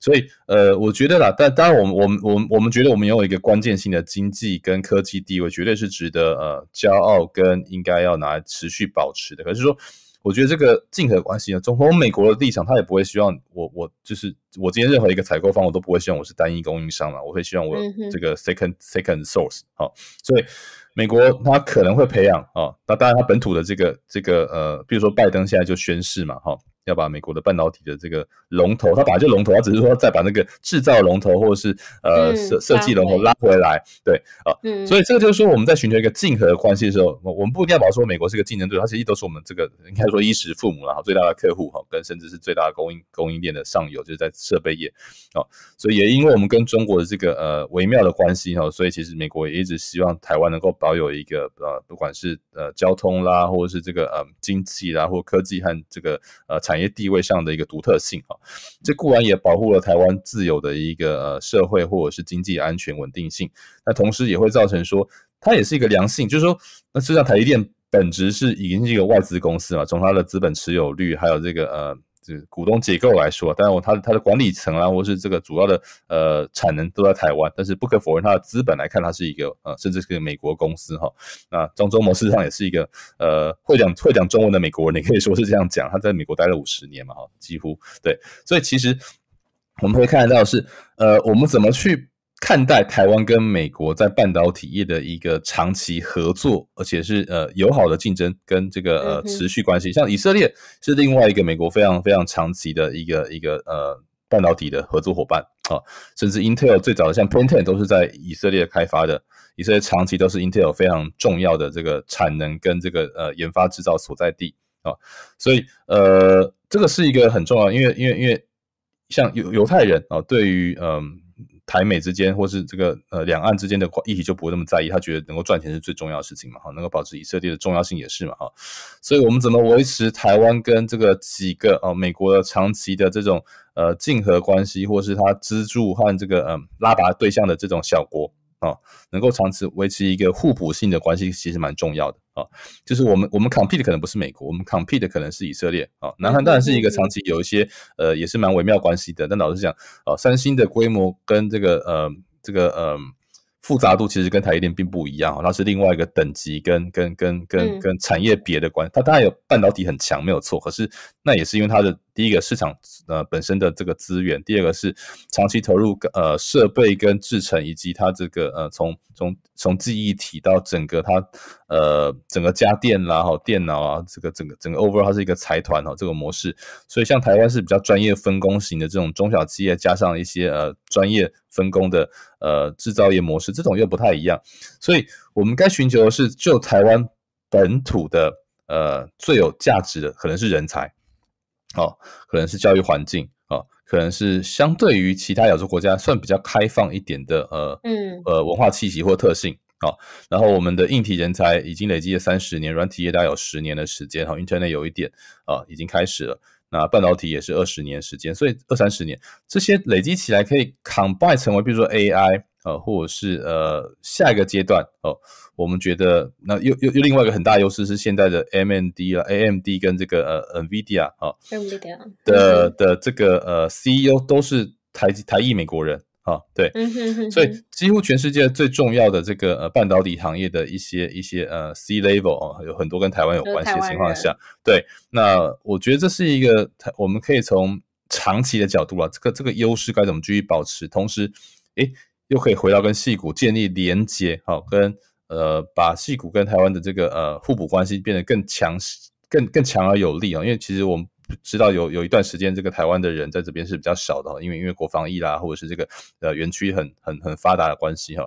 所以呃我觉得啦，但当然我们我们我们我们觉得我们拥有一个关键性的经济跟科技地位，绝对是值得呃骄傲跟应该要拿持续保持的，可是说。我觉得这个竞合关系呢，从美国的立场，他也不会希望我，我就是我今天任何一个采购方，我都不会希望我是单一供应商了，我会希望我这个 second second source 哈，所以美国他可能会培养啊，那当然他本土的这个这个呃，比如说拜登现在就宣誓嘛哈。要把美国的半导体的这个龙头，它本来就龙头，它只是说再把那个制造龙头或者是呃设设计龙头拉回来，对啊，所以这个就是说我们在寻求一个竞合关系的时候，我我们不一定要把说美国是个竞争对手，它其实都是我们这个应该说衣食父母啦，哈，最大的客户哈，跟甚至是最大的供应供应链的上游，就是在设备业啊，所以也因为我们跟中国的这个呃微妙的关系哈，所以其实美国也一直希望台湾能够保有一个呃不管是呃交通啦，或者是这个呃经济啦，或科技和这个呃产。产业地位上的一个独特性啊，这固然也保护了台湾自有的一个呃社会或者是经济安全稳定性，那同时也会造成说，它也是一个良性，就是说，那实际上台积电本质是已经是一个外资公司嘛，从它的资本持有率还有这个呃。就股东结构来说，当然我他他的管理层啊，或是这个主要的呃产能都在台湾，但是不可否认，它的资本来看，它是一个呃，甚至是个美国公司哈。那张忠谋事实上也是一个呃会讲会讲中文的美国人，你可以说是这样讲，他在美国待了五十年嘛哈，几乎对。所以其实我们会看得到是呃，我们怎么去。看待台湾跟美国在半导体业的一个长期合作，而且是呃友好的竞争跟这个呃持续关系。像以色列是另外一个美国非常非常长期的一个一个呃半导体的合作伙伴啊，甚至 Intel 最早的像 p l i n Ten 都是在以色列开发的，以色列长期都是 Intel 非常重要的这个产能跟这个呃研发制造所在地啊，所以呃这个是一个很重要，因为因为因为像犹犹太人啊，对于嗯。台美之间，或是这个呃两岸之间的关题就不会那么在意。他觉得能够赚钱是最重要的事情嘛，哈，能够保持以色列的重要性也是嘛，哈，所以我们怎么维持台湾跟这个几个呃、美国的长期的这种呃竞合关系，或是他资助和这个嗯拉拔对象的这种小国啊，能够长期维持一个互补性的关系，其实蛮重要的啊。就是我们我们 compete 的可能不是美国，我们 compete 的可能是以色列啊。南韩当然是一个长期有一些呃，也是蛮微妙关系的。但老实讲，啊，三星的规模跟这个呃这个呃复杂度，其实跟台积电并不一样，它是另外一个等级跟跟跟跟跟产业别的关系。它当然有半导体很强没有错，可是那也是因为它的。第一个市场呃本身的这个资源，第二个是长期投入呃设备跟制程，以及它这个呃从从从记忆体到整个它呃整个家电啦、哈电脑啊，这个整个整个 overall 它是一个财团哈这个模式。所以像台湾是比较专业分工型的这种中小企业，加上一些呃专业分工的呃制造业模式，这种又不太一样。所以我们该寻求的是就台湾本土的呃最有价值的，可能是人才。哦，可能是教育环境啊，可能是相对于其他亚洲国家算比较开放一点的呃，嗯，呃，文化气息或特性。哦。然后我们的硬体人才已经累积了三十年，软体业大概有十年的时间，哈、intern e t 有一点啊，已经开始了。那半导体也是二十年时间，所以二三十年这些累积起来可以 combine 成为，比如说 AI。呃，或者是呃下一个阶段哦，我们觉得那又又又另外一个很大优势是现在的 M n d 啊，A M D 跟这个呃 NVIDIA 啊，NVIDIA 的的这个呃 C E O 都是台台裔美国人啊，对，所以几乎全世界最重要的这个呃半导体行业的一些一些呃 C level 啊，有很多跟台湾有关系的情况下，对，那我觉得这是一个我们可以从长期的角度啊，这个这个优势该怎么继续保持？同时，哎。又可以回到跟戏骨建立连接，好，跟呃把戏骨跟台湾的这个呃互补关系变得更强、更更强而有力啊！因为其实我们知道有有一段时间，这个台湾的人在这边是比较少的哈，因为因为国防医啦，或者是这个呃园区很很很发达的关系哈。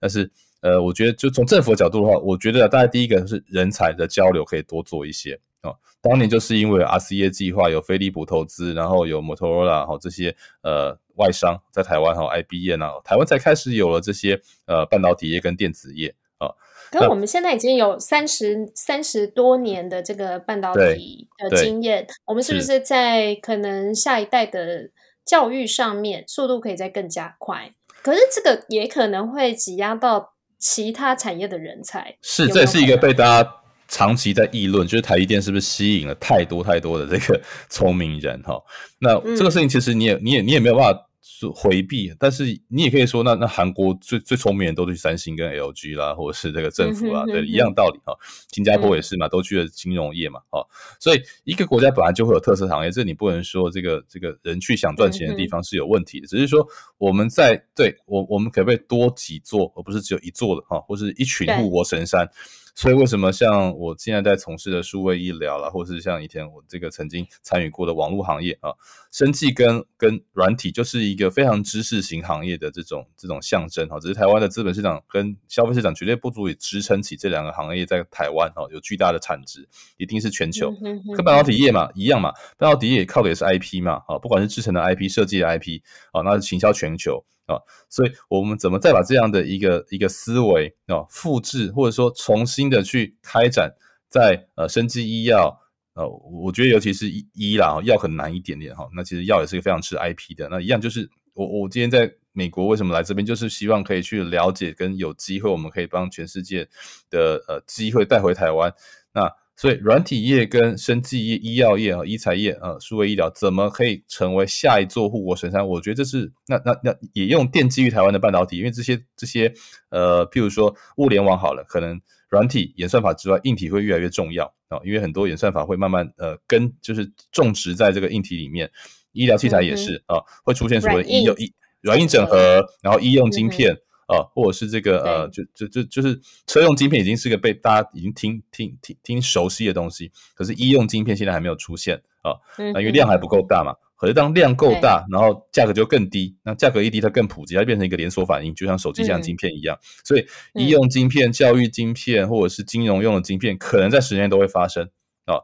但是呃，我觉得就从政府的角度的话，我觉得大家第一个是人才的交流可以多做一些。哦，当年就是因为 RCA 计划有飞利浦投资，然后有 Motorola，这些呃外商在台湾，然后 IBM，然台湾才开始有了这些呃半导体业跟电子业啊。可是我们现在已经有三十三十多年的这个半导体的经验，我们是不是在可能下一代的教育上面速度可以再更加快？可是这个也可能会挤压到其他产业的人才，是，这是一个被大家。长期在议论，就是台积电是不是吸引了太多太多的这个聪明人哈？那这个事情其实你也你也你也没有办法回避，但是你也可以说，那那韩国最最聪明人都去三星跟 LG 啦，或者是这个政府啦，对，一样道理哈。新加坡也是嘛，都去了金融业嘛，哈。所以一个国家本来就会有特色行业，这你不能说这个这个人去想赚钱的地方是有问题的，只是说我们在对我我们可不可以多几座，而不是只有一座的哈，或是一群护国神山。所以为什么像我现在在从事的数位医疗啦，或是像以前我这个曾经参与过的网络行业啊，生计跟跟软体就是一个非常知识型行业的这种这种象征哈。只是台湾的资本市场跟消费市场绝对不足以支撑起这两个行业在台湾哦有巨大的产值，一定是全球跟半导体业嘛一样嘛，半导体业靠的也是 IP 嘛，啊，不管是制成的 IP 设计的 IP 啊，那是行销全球。啊，所以我们怎么再把这样的一个一个思维啊复制，或者说重新的去开展，在呃，生技医药呃，我觉得尤其是医啦，药很难一点点哈。那其实药也是个非常吃 IP 的。那一样就是我我今天在美国为什么来这边，就是希望可以去了解，跟有机会我们可以帮全世界的呃机会带回台湾。那所以软体业跟生技业、医药业啊、医材业啊、数位医疗怎么可以成为下一座护国神山？我觉得这是那那那也用奠基于台湾的半导体，因为这些这些呃，譬如说物联网好了，可能软体演算法之外，硬体会越来越重要啊，因为很多演算法会慢慢呃跟就是种植在这个硬体里面，医疗器材也是啊，会出现所谓医药医软硬整合，然后医用晶片。呃，或者是这个呃，就就就就是车用晶片已经是个被大家已经听听听听熟悉的东西，可是医用晶片现在还没有出现啊，那因为量还不够大嘛。可是当量够大，然后价格就更低，那价格一低它更普及，它变成一个连锁反应，就像手机这样晶片一样。所以医用晶片、教育晶片或者是金融用的晶片，可能在十年都会发生啊。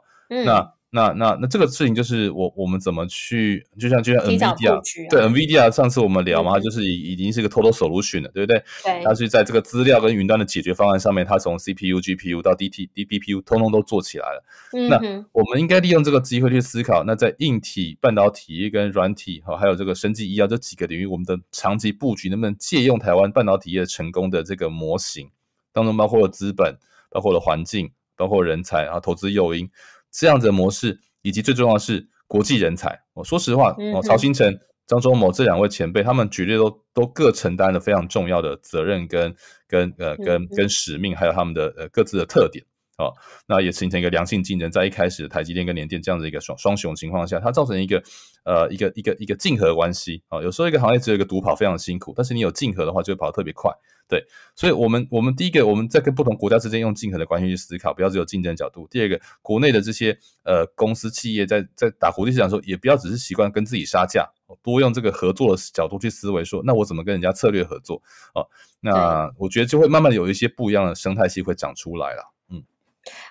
那。那那那这个事情就是我我们怎么去就像就像 NVIDIA 对 NVIDIA 上次我们聊嘛，就是已已经是一个偷偷 i o n 了，对不对？对。它是在这个资料跟云端的解决方案上面，它从 CPU、GPU 到 DT、DBPU 通通都做起来了。嗯。那我们应该利用这个机会去思考，那在硬体半导体跟软体哈，还有这个生技医药这几个领域，我们的长期布局能不能借用台湾半导体业成功的这个模型当中，包括了资本，包括了环境，包括人才啊，投资诱因。这样子的模式，以及最重要的是国际人才。我说实话，哦，曹新成、张忠谋这两位前辈，他们绝对都都各承担了非常重要的责任跟跟呃跟跟使命，还有他们的呃各自的特点。啊，那也形成一个良性竞争。在一开始，台积电跟联电这样的一个双双雄情况下，它造成一个呃一个一个一个竞合关系啊。有时候一个行业只有一个独跑，非常辛苦。但是你有竞合的话，就会跑得特别快。对，所以我们我们第一个我们在跟不同国家之间用竞合的关系去思考，不要只有竞争角度。第二个，国内的这些呃公司企业在在打国际市场的时候，也不要只是习惯跟自己杀价，多用这个合作的角度去思维，说那我怎么跟人家策略合作啊？那我觉得就会慢慢有一些不一样的生态系会长出来了。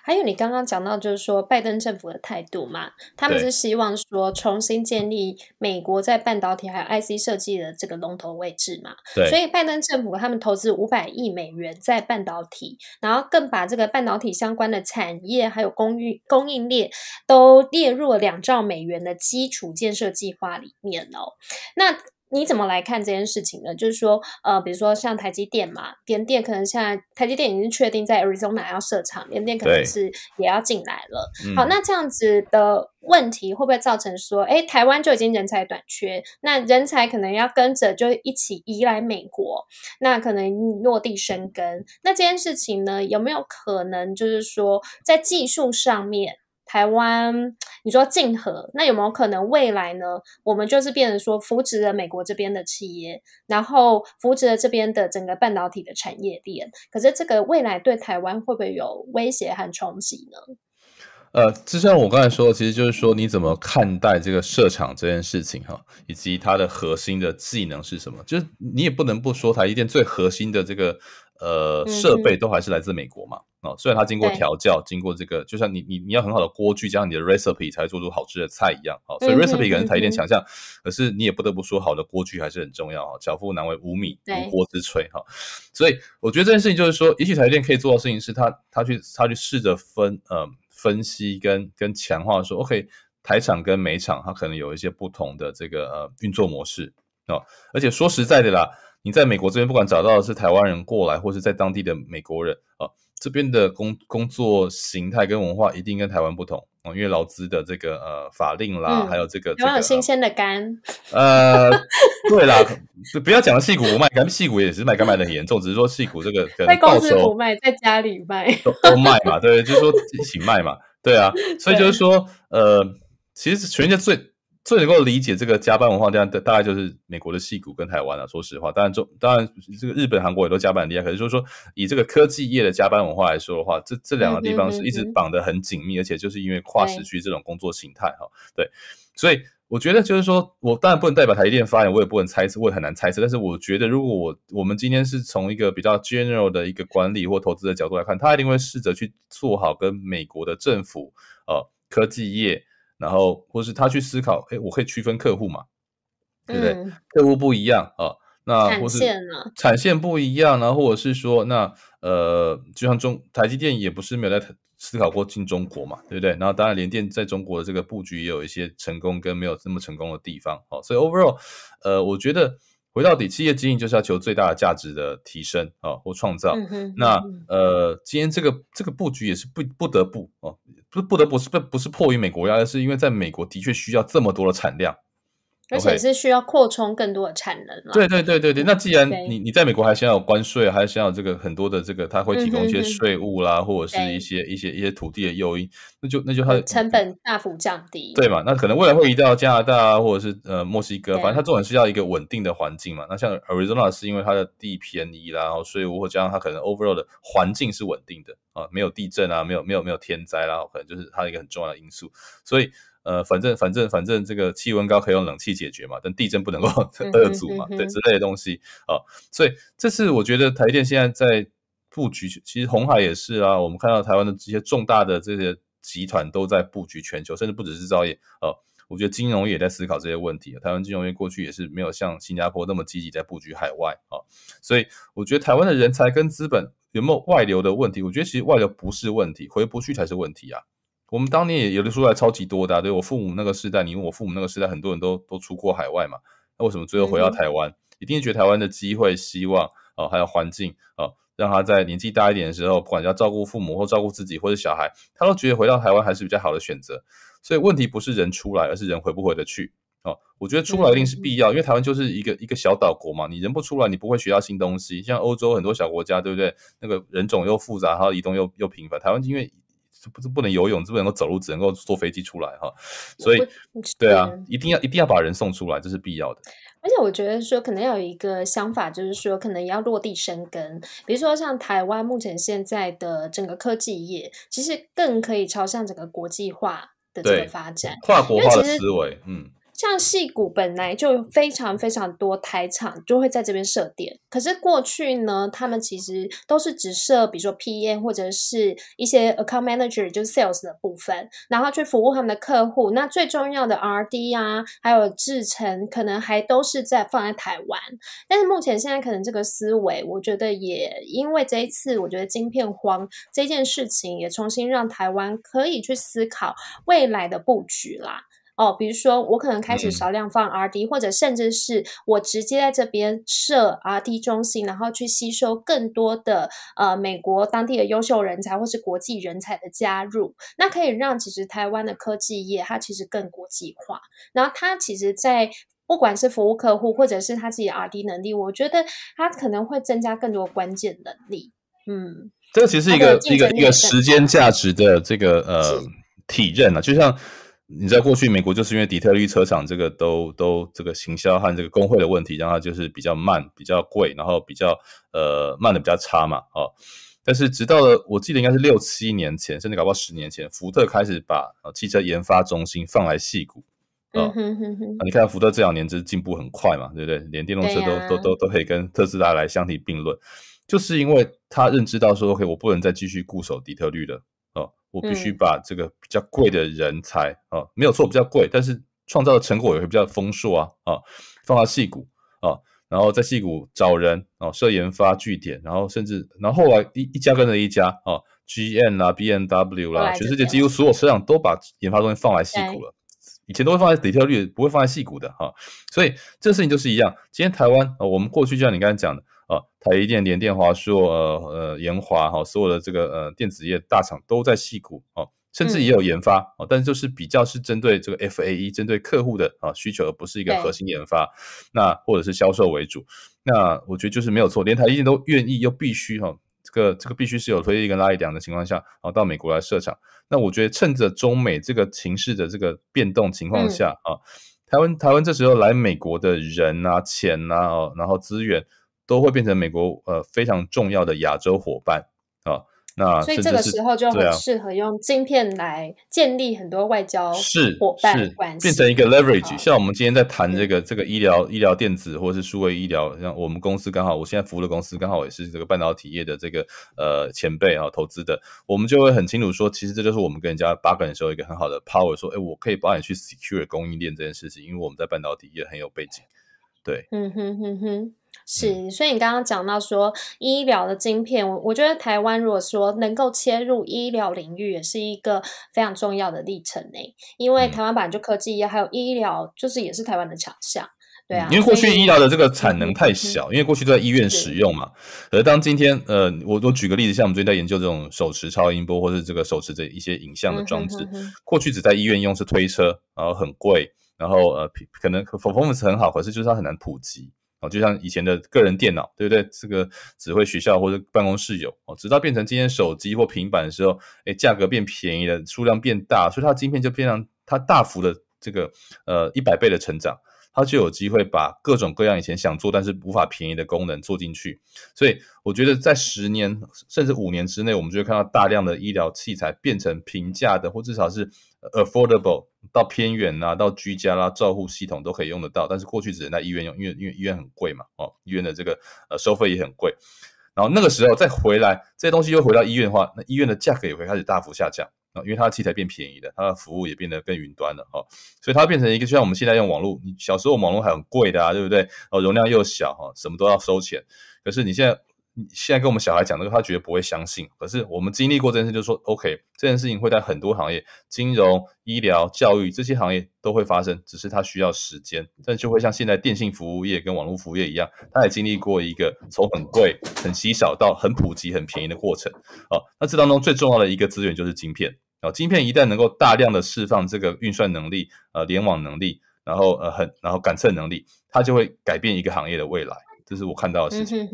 还有你刚刚讲到，就是说拜登政府的态度嘛，他们是希望说重新建立美国在半导体还有 IC 设计的这个龙头位置嘛。对。所以拜登政府他们投资五百亿美元在半导体，然后更把这个半导体相关的产业还有供应供应链都列入了两兆美元的基础建设计划里面哦。那。你怎么来看这件事情呢？就是说，呃，比如说像台积电嘛，联电可能现在台积电已经确定在 Arizona 要设厂，联电可能是也要进来了。好，那这样子的问题会不会造成说，哎，台湾就已经人才短缺，那人才可能要跟着就一起移来美国，那可能落地生根？那这件事情呢，有没有可能就是说在技术上面？台湾，你说竞合，那有没有可能未来呢？我们就是变成说扶植了美国这边的企业，然后扶植了这边的整个半导体的产业链。可是这个未来对台湾会不会有威胁和冲击呢？呃，就像我刚才说，其实就是说你怎么看待这个设厂这件事情哈，以及它的核心的技能是什么？就是你也不能不说台积电最核心的这个。呃，设备都还是来自美国嘛？哦，虽然它经过调教，经过这个，就像你你你要很好的锅具，加上你的 recipe 才做出好吃的菜一样。哦，所以 recipe 可能台店强项，可是你也不得不说，好的锅具还是很重要。哈，巧妇难为无米无锅之炊。哈，所以我觉得这件事情就是说，也许台电可以做的事情是，他他去他去试着分呃分析跟跟强化说，OK，台厂跟美厂它可能有一些不同的这个呃运作模式。哦，而且说实在的啦。你在美国这边，不管找到的是台湾人过来，或是在当地的美国人，啊，这边的工工作形态跟文化一定跟台湾不同啊，因为劳资的这个呃法令啦，还有这个有没有新鲜的肝？<laughs> 呃，对啦，不要讲了，细骨不卖，们细骨也是卖肝卖的很严重，只是说细骨这个在公司不卖，在家里卖都卖嘛，对，就是说一起卖嘛，对啊，所以就是说呃，其实全世界最。最能够理解这个加班文化这样，大概就是美国的戏骨跟台湾了。说实话，当然中当然这个日本、韩国也都加班很厉害。可是就是说，以这个科技业的加班文化来说的话，这这两个地方是一直绑得很紧密，而且就是因为跨时区这种工作形态哈。对，所以我觉得就是说，我当然不能代表台积电发言，我也不能猜测，我也很难猜测。但是我觉得，如果我我们今天是从一个比较 general 的一个管理或投资的角度来看，他一定会试着去做好跟美国的政府呃科技业。然后，或是他去思考，哎，我可以区分客户嘛，对不对？客户不一样啊，那或是产线不一样，然后或者是说，那呃，就像中台积电也不是没有在思考过进中国嘛，对不对？然后，当然联电在中国的这个布局也有一些成功跟没有那么成功的地方啊。所以 overall，呃，我觉得回到底，企业经营就是要求最大的价值的提升啊，或创造。那呃，今天这个这个布局也是不不得不哦。不是，不得不，是不，不是迫于美国压力，是因为在美国的确需要这么多的产量。而且是需要扩充更多的产能了。对对对对对。那既然你你在美国还想要关税，还想要这个很多的这个，他会提供一些税务啦，或者是一些一些一些土地的诱因，那就那就它成本大幅降低，对嘛？那可能未来会移到加拿大啊，或者是呃墨西哥，反正它总是需要一个稳定的环境嘛。那像 Arizona 是因为它的地便宜啦，然税务或加上它可能 overall 的环境是稳定的啊，没有地震啊，没有没有没有天灾啦，可能就是它一个很重要的因素，所以。呃，反正反正反正，这个气温高可以用冷气解决嘛，但地震不能够二阻 <laughs> 嘛，对之类的东西啊，所以这是我觉得台电现在在布局，其实红海也是啊。我们看到台湾的这些重大的这些集团都在布局全球，甚至不只是制造业啊。我觉得金融业也在思考这些问题。台湾金融业过去也是没有像新加坡那么积极在布局海外啊，所以我觉得台湾的人才跟资本有没有外流的问题，我觉得其实外流不是问题，回不去才是问题啊。我们当年也有的出来超级多的，对我父母那个时代，你问我父母那个时代，很多人都都出过海外嘛，那为什么最后回到台湾？一定是觉得台湾的机会、希望啊，还有环境啊，让他在年纪大一点的时候，不管要照顾父母或照顾自己或者小孩，他都觉得回到台湾还是比较好的选择。所以问题不是人出来，而是人回不回得去啊？我觉得出来一定是必要，因为台湾就是一个一个小岛国嘛，你人不出来，你不会学到新东西。像欧洲很多小国家，对不对？那个人种又复杂，然后移动又又频繁。台湾因为不是不能游泳，只能够走路，只能够坐飞机出来哈。所以，对啊，一定要一定要把人送出来，这是必要的。而且我觉得说，可能要有一个想法，就是说，可能要落地生根。比如说，像台湾目前现在的整个科技业，其实更可以朝向整个国际化的这个发展，跨国化的思维，嗯。像戏骨本来就非常非常多台场，就会在这边设点，可是过去呢，他们其实都是只设，比如说 PM 或者是一些 Account Manager，就是 Sales 的部分，然后去服务他们的客户。那最重要的 RD 啊，还有制程，可能还都是在放在台湾。但是目前现在可能这个思维，我觉得也因为这一次，我觉得晶片荒这件事情，也重新让台湾可以去思考未来的布局啦。哦，比如说我可能开始少量放 R D，或者甚至是我直接在这边设 R D 中心，然后去吸收更多的呃美国当地的优秀人才，或是国际人才的加入，那可以让其实台湾的科技业它其实更国际化。然后它其实在不管是服务客户，或者是它自己的 R D 能力，我觉得它可能会增加更多关键能力。嗯，这个其实一个一个一个时间价值的这个呃体认啊，就像。你在过去美国就是因为底特律车厂这个都都这个行销和这个工会的问题，让它就是比较慢、比较贵，然后比较呃慢的比较差嘛啊。但是直到了，我记得应该是六七年前，甚至搞不好十年前，福特开始把汽车研发中心放来戏谷啊。你看福特这两年就是进步很快嘛，对不对？连电动车都都都都可以跟特斯拉来相提并论，就是因为他认知到说，OK，我不能再继续固守底特律了。我必须把这个比较贵的人才啊，没有错，比较贵，但是创造的成果也会比较丰硕啊啊，放到细谷啊，然后在细谷找人啊，设研发据点，然后甚至然后后来一一家跟着一家啊 g n 啊 b N w 啦，全世界几乎所有车辆都把研发中心放来细谷了，以前都会放在底特律，不会放在细谷的哈，所以这事情就是一样，今天台湾啊，我们过去就像你刚才讲的。啊，台积电、联电、华硕、呃，研华哈，所有的这个呃电子业大厂都在细股哦，甚至也有研发哦，但是就是比较是针对这个 FAE，针对客户的啊需求，而不是一个核心研发，那或者是销售为主。那我觉得就是没有错，连台积电都愿意又必须哈，这个这个必须是有推力跟拉力量的情况下，啊，到美国来设厂。那我觉得趁着中美这个情势的这个变动情况下啊，台湾台湾这时候来美国的人啊、钱啊，然后资源。都会变成美国呃非常重要的亚洲伙伴啊，那所以这个时候就很适合用晶片来建立很多外交是是变成一个 leverage。像我们今天在谈这个这个医疗医疗电子或者是数位医疗，像我们公司刚好我现在服务的公司刚好也是这个半导体业的这个呃前辈啊投资的，我们就会很清楚说，其实这就是我们跟人家 b a r g a i n 的时候一个很好的 power，说哎我可以帮你去 secure 供应链这件事情，因为我们在半导体业很有背景。对，嗯哼哼哼。是，所以你刚刚讲到说医疗的晶片，我我觉得台湾如果说能够切入医疗领域，也是一个非常重要的历程诶。因为台湾版就科技业，还有医疗，就是也是台湾的强项。对啊，因为过去医疗的这个产能太小，因为过去都在医院使用嘛。而当今天，呃，我我举个例子，像我们最近在研究这种手持超音波，或是这个手持的一些影像的装置，过去只在医院用是推车，然后很贵，然后呃，可能 f 否，r form 是很好，可是就是它很难普及。哦，就像以前的个人电脑，对不对？这个只会学校或者办公室有哦，直到变成今天手机或平板的时候，哎，价格变便宜了，数量变大，所以它的晶片就变成它大幅的这个呃一百倍的成长，它就有机会把各种各样以前想做但是无法便宜的功能做进去。所以我觉得在十年甚至五年之内，我们就会看到大量的医疗器材变成平价的，或至少是。affordable 到偏远啦，到居家啦，照护系统都可以用得到。但是过去只能在医院用，因为因为医院很贵嘛，哦，医院的这个呃收费也很贵。然后那个时候再回来这些东西又回到医院的话，那医院的价格也会开始大幅下降啊，因为它的器材变便宜了，它的服务也变得更云端了哈。所以它变成一个就像我们现在用网络，你小时候网络还很贵的啊，对不对？哦，容量又小哈，什么都要收钱。可是你现在现在跟我们小孩讲这个，他绝对不会相信。可是我们经历过这件事，就说 OK，这件事情会在很多行业，金融、医疗、教育这些行业都会发生，只是它需要时间。但就会像现在电信服务业跟网络服务业一样，它也经历过一个从很贵、很稀少到很普及、很便宜的过程。啊，那这当中最重要的一个资源就是晶片啊，晶片一旦能够大量的释放这个运算能力、呃，联网能力，然后呃很然后感测能力，它就会改变一个行业的未来。这是我看到的事情，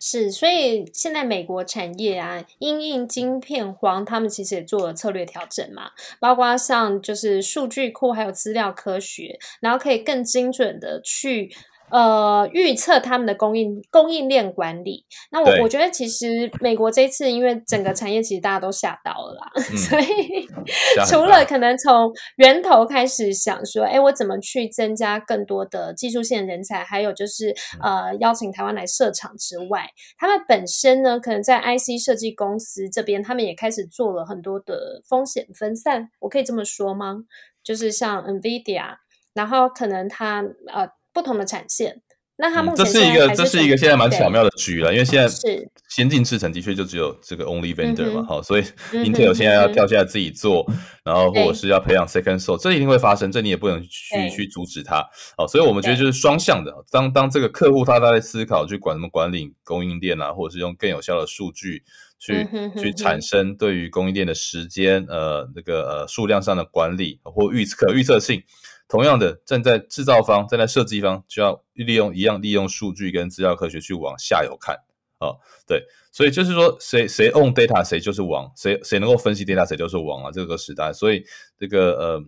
是，所以现在美国产业啊，因应晶片荒，他们其实也做了策略调整嘛，包括像就是数据库还有资料科学，然后可以更精准的去。呃，预测他们的供应供应链管理。那我我觉得，其实美国这次因为整个产业其实大家都吓到了啦，<laughs> 所以除了可能从源头开始想说，哎，我怎么去增加更多的技术性人才，还有就是呃，邀请台湾来设厂之外，他们本身呢，可能在 IC 设计公司这边，他们也开始做了很多的风险分散。我可以这么说吗？就是像 NVIDIA，然后可能他呃。不同的产线，那它目前这是一个这是一个现在蛮巧妙的局了，因为现在是先进制程的确就只有这个 only vendor 嘛，哈，所以 Intel 现在要跳下来自己做，然后或者是要培养 second s o u l 这一定会发生，这你也不能去去阻止它，哦，所以我们觉得就是双向的，当当这个客户他在思考去管什么管理供应链啊，或者是用更有效的数据去去产生对于供应链的时间呃那个呃数量上的管理或预可预测性。同样的，站在制造方、站在设计方，就要利用一样利用数据跟资料科学去往下游看啊，对，所以就是说，谁谁 own data，谁就是王，谁谁能够分析 data，谁就是王啊，这个时代，所以这个呃，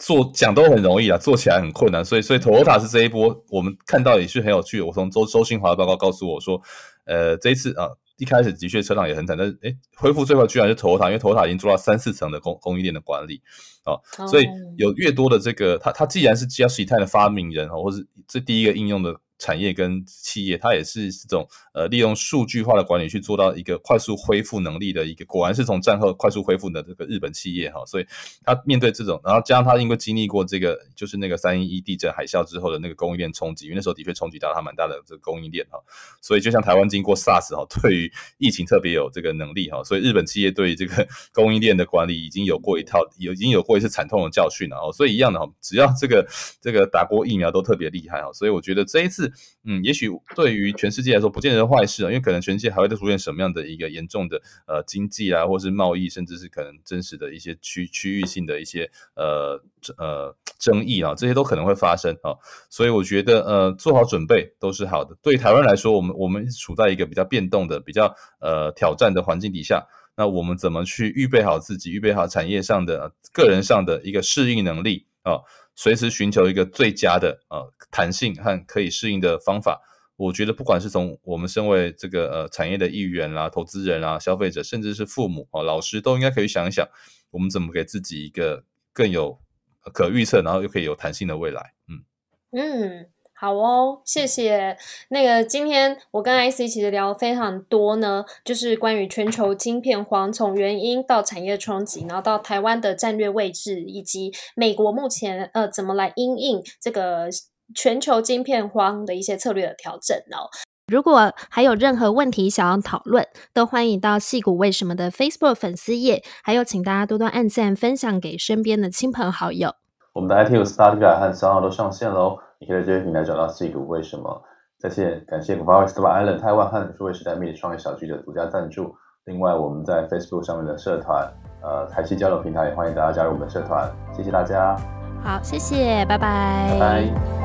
做讲都很容易啊，做起来很困难，所以所以投塔是这一波，我们看到也是很有趣。我从周周新华的报告告诉我说，呃，这一次啊。一开始的确车厂也很惨，但是哎，恢复最后居然是头塔，因为头塔已经做到三四层的供供应链的管理啊，所以有越多的这个，他他既然是 G L C T 的发明人哦，或是这第一个应用的。产业跟企业，它也是这种呃，利用数据化的管理去做到一个快速恢复能力的一个，果然是从战后快速恢复的这个日本企业哈，所以它面对这种，然后加上它因为经历过这个就是那个三一地震海啸之后的那个供应链冲击，因为那时候的确冲击到它蛮大的这个供应链哈，所以就像台湾经过 SARS 哈，对于疫情特别有这个能力哈，所以日本企业对于这个 <laughs> 供应链的管理已经有过一套，有已经有过一次惨痛的教训了哦，所以一样的哈，只要这个这个打过疫苗都特别厉害哈，所以我觉得这一次。嗯，也许对于全世界来说，不见得是坏事啊，因为可能全世界还会再出现什么样的一个严重的呃经济啊，或是贸易，甚至是可能真实的一些区区域性的一些呃呃争议啊，这些都可能会发生啊。所以我觉得呃，做好准备都是好的。对台湾来说，我们我们处在一个比较变动的、比较呃挑战的环境底下，那我们怎么去预备好自己，预备好产业上的、个人上的一个适应能力啊？随时寻求一个最佳的呃弹性和可以适应的方法，我觉得不管是从我们身为这个呃产业的一员啦、投资人啊、消费者，甚至是父母啊、老师，都应该可以想一想，我们怎么给自己一个更有可预测，然后又可以有弹性的未来。嗯。嗯。好哦，谢谢。那个今天我跟 IC 一起聊非常多呢，就是关于全球晶片荒，从原因到产业冲击，然后到台湾的战略位置，以及美国目前呃怎么来因应这个全球晶片荒的一些策略的调整哦。如果还有任何问题想要讨论，都欢迎到戏骨为什么的 Facebook 粉丝页，还有请大家多多按赞分享给身边的亲朋好友。我们的 ITU Start 表和三号都上线喽。可以在这些平台找到 C 股为什么再线？感谢 Vox 的 Alan Taiwan 和数位时代 m i e t 创业小聚的独家赞助。另外，我们在 Facebook 上面的社团，呃，台系交流平台，也欢迎大家加入我们的社团。谢谢大家。好，谢谢，拜拜。拜拜。